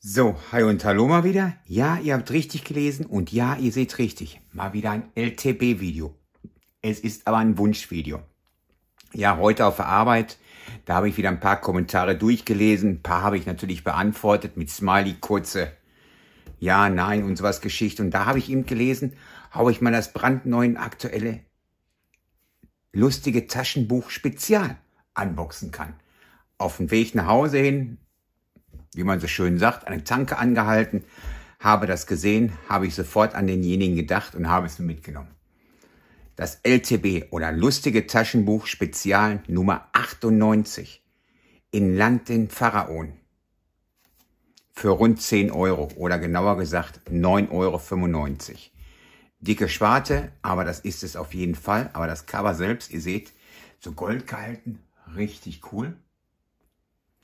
So, hi und hallo mal wieder. Ja, ihr habt richtig gelesen und ja, ihr seht richtig. Mal wieder ein LTB-Video. Es ist aber ein Wunschvideo. Ja, heute auf der Arbeit, da habe ich wieder ein paar Kommentare durchgelesen. Ein paar habe ich natürlich beantwortet mit Smiley, kurze Ja, Nein und sowas Geschichte. Und da habe ich eben gelesen, habe ich mal das brandneuen aktuelle lustige Taschenbuch Spezial anboxen kann. Auf dem Weg nach Hause hin wie man so schön sagt, eine Tanke angehalten, habe das gesehen, habe ich sofort an denjenigen gedacht und habe es mir mitgenommen. Das LTB oder lustige Taschenbuch Spezial Nummer 98 in Land den Pharaon für rund 10 Euro oder genauer gesagt 9,95 Euro. Dicke Schwarte, aber das ist es auf jeden Fall. Aber das Cover selbst, ihr seht, so gold gehalten, richtig cool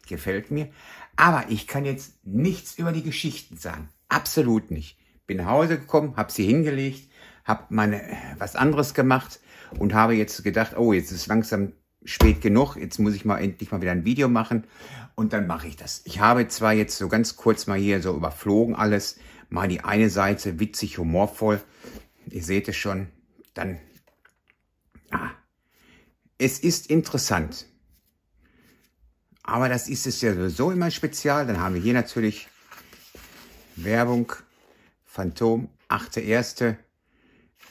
gefällt mir. Aber ich kann jetzt nichts über die Geschichten sagen. Absolut nicht. Bin nach Hause gekommen, habe sie hingelegt, habe meine äh, was anderes gemacht und habe jetzt gedacht, oh, jetzt ist langsam spät genug, jetzt muss ich mal endlich mal wieder ein Video machen und dann mache ich das. Ich habe zwar jetzt so ganz kurz mal hier so überflogen alles, mal die eine Seite witzig, humorvoll, ihr seht es schon, dann, ah, es ist interessant. Aber das ist es ja sowieso immer spezial. Dann haben wir hier natürlich Werbung, Phantom, 8.1.,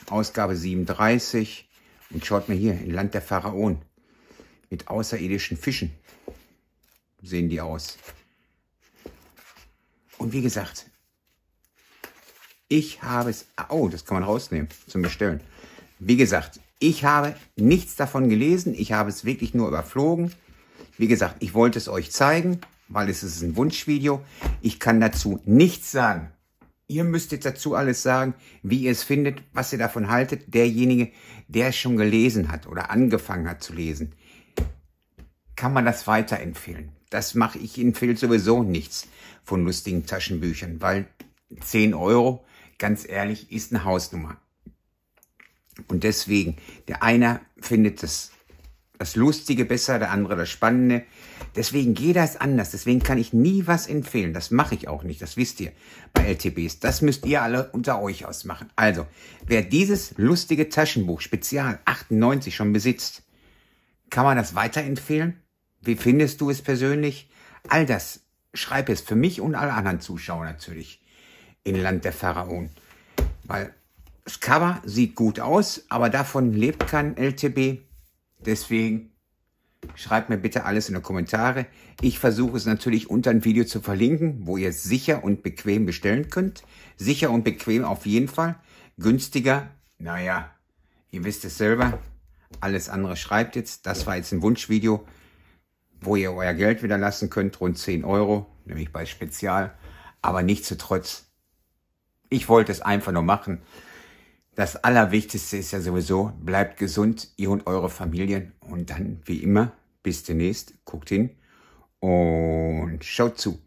Ausgabe 37. Und schaut mal hier, im Land der Pharaonen. Mit außerirdischen Fischen sehen die aus. Und wie gesagt, ich habe es... Oh, das kann man rausnehmen zum Bestellen. Wie gesagt, ich habe nichts davon gelesen. Ich habe es wirklich nur überflogen. Wie gesagt, ich wollte es euch zeigen, weil es ist ein Wunschvideo. Ich kann dazu nichts sagen. Ihr müsst jetzt dazu alles sagen, wie ihr es findet, was ihr davon haltet. Derjenige, der es schon gelesen hat oder angefangen hat zu lesen, kann man das weiterempfehlen. Das mache ich in Phil sowieso nichts von lustigen Taschenbüchern, weil 10 Euro, ganz ehrlich, ist eine Hausnummer. Und deswegen, der einer findet es das Lustige besser, der andere das Spannende. Deswegen jeder ist anders. Deswegen kann ich nie was empfehlen. Das mache ich auch nicht. Das wisst ihr bei LTBs. Das müsst ihr alle unter euch ausmachen. Also, wer dieses lustige Taschenbuch Spezial 98 schon besitzt, kann man das weiterempfehlen? Wie findest du es persönlich? All das schreib es für mich und alle anderen Zuschauer natürlich in Land der Pharaonen. Weil das Cover sieht gut aus, aber davon lebt kein LTB Deswegen schreibt mir bitte alles in die Kommentare. Ich versuche es natürlich unter ein Video zu verlinken, wo ihr es sicher und bequem bestellen könnt. Sicher und bequem auf jeden Fall. Günstiger, naja, ihr wisst es selber. Alles andere schreibt jetzt. Das war jetzt ein Wunschvideo, wo ihr euer Geld wieder lassen könnt, rund 10 Euro, nämlich bei Spezial. Aber nichtsdestotrotz, ich wollte es einfach nur machen. Das Allerwichtigste ist ja sowieso, bleibt gesund, ihr und eure Familien. Und dann, wie immer, bis demnächst, guckt hin und schaut zu.